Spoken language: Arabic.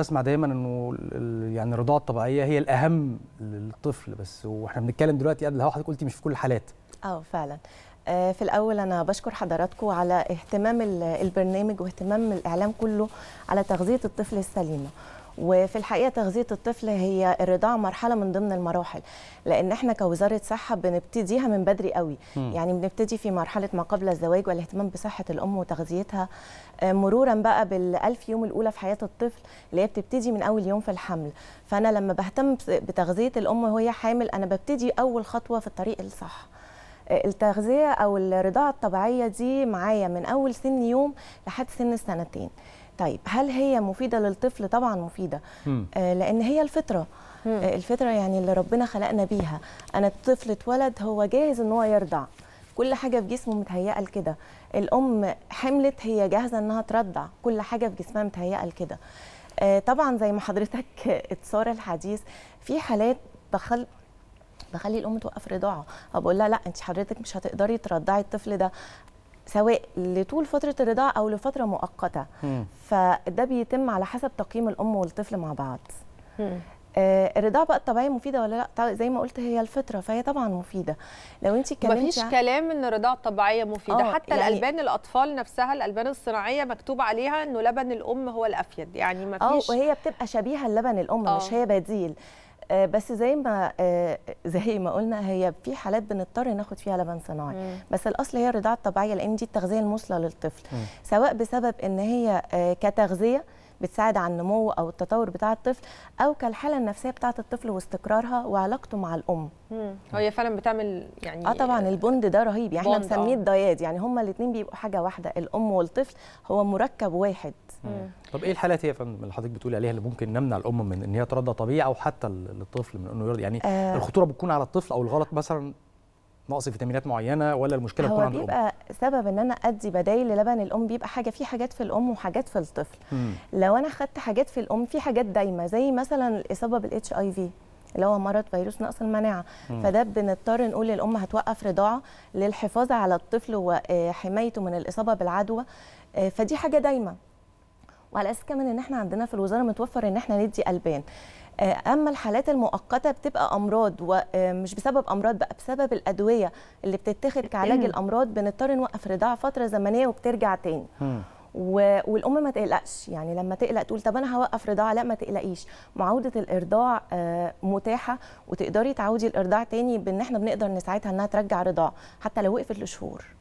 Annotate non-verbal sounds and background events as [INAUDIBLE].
اسمع دايما انه يعني الرضاعه الطبيعيه هي الاهم للطفل بس واحنا بنتكلم دلوقتي قبل حضرتك قلتي مش في كل الحالات اه فعلا آه، في الاول انا بشكر حضراتكم على اهتمام البرنامج واهتمام الاعلام كله على تغذيه الطفل السليمه وفي الحقيقه تغذيه الطفل هي الرضاعه مرحله من ضمن المراحل لان احنا كوزاره صحه بنبتديها من بدري قوي م. يعني بنبتدي في مرحله ما قبل الزواج والاهتمام بصحه الام وتغذيتها آه، مرورا بقى بالألف يوم الاولى في حياه الطفل اللي هي بتبتدي من اول يوم في الحمل فانا لما بهتم بتغذيه الام وهي حامل انا ببتدي اول خطوه في الطريق الصح آه، التغذيه او الرضاعه الطبيعيه دي معايا من اول سن يوم لحد سن السنتين طيب هل هي مفيده للطفل طبعا مفيده آه لان هي الفطره آه الفطره يعني اللي ربنا خلقنا بيها انا الطفل اتولد هو جاهز ان هو يرضع كل حاجه في جسمه متهيئه لكده الام حملت هي جاهزه انها ترضع كل حاجه في جسمها متهيئه لكده آه طبعا زي ما حضرتك [LAUGHS] اتصار الحديث في حالات بخل بخلي الام توقف رضاعه بقول لها لا انت حضرتك مش هتقدري ترضعي الطفل ده سواء لطول فتره الرضاعه او لفتره مؤقته فده بيتم على حسب تقييم الام والطفل مع بعض آه، الرضاعه بقى الطبيعيه مفيده ولا لا طيب، زي ما قلت هي الفطره فهي طبعا مفيده لو انت اتكلمتي مفيش كلام ان الرضاعه الطبيعيه مفيده آه، حتى يعني... الالبان الاطفال نفسها الالبان الصناعيه مكتوب عليها انه لبن الام هو الافيد يعني مفيش اه وهي بتبقى شبيهه للبن الام أوه. مش هي بديل آه، بس زي ما آه، زي ما قلنا هي في حالات بنضطر ناخد فيها لبن صناعي مم. بس الاصل هي الرضاعه الطبيعيه لان دي التغذيه المثلى للطفل مم. سواء بسبب ان هي آه، كتغذيه بتساعد على النمو او التطور بتاع الطفل او كالحاله النفسيه بتاعه الطفل واستقرارها وعلاقته مع الام هي فعلا بتعمل يعني اه طبعا البوند ده رهيب يعني احنا آه. بنسميه الدياد يعني هما الاثنين بيبقوا حاجه واحده الام والطفل هو مركب واحد مم. طب ايه الحالات هي فندم اللي حضرتك بتقولي عليها اللي ممكن نمنع الام من ان هي ترضى طبيعي او حتى الطفل من انه يرضى يعني آه الخطوره بتكون على الطفل او الغلط مثلا نقص فيتامينات معينه ولا المشكله بتكون عند الام بيبقى سبب ان انا ادي بدايل للبن الام بيبقى حاجه في حاجات في الام وحاجات في الطفل مم. لو انا خدت حاجات في الام في حاجات دايمه زي مثلا الاصابه بالاتش اي في اللي هو مرض فيروس نقص المناعه مم. فده بنضطر نقول للام هتوقف رضاعه للحفاظ على الطفل وحمايته آه، من الاصابه بالعدوى آه، فدي حاجه دايمه وعلى اساس كمان ان احنا عندنا في الوزاره متوفر ان احنا ندي البان آه، اما الحالات المؤقته بتبقى امراض ومش آه، بسبب امراض بقى بسبب الادويه اللي بتتخذ كعلاج الامراض بنضطر نوقف رضاعه فتره زمنيه وبترجع تاني والام ما تقلقش يعني لما تقلق تقول طب انا هوقف رضاعه لا ما تقلقيش معوده الارضاع آه، متاحه وتقدري تعودي الارضاع تاني بان احنا بنقدر نساعدها انها ترجع رضاعه حتى لو وقفت لشهور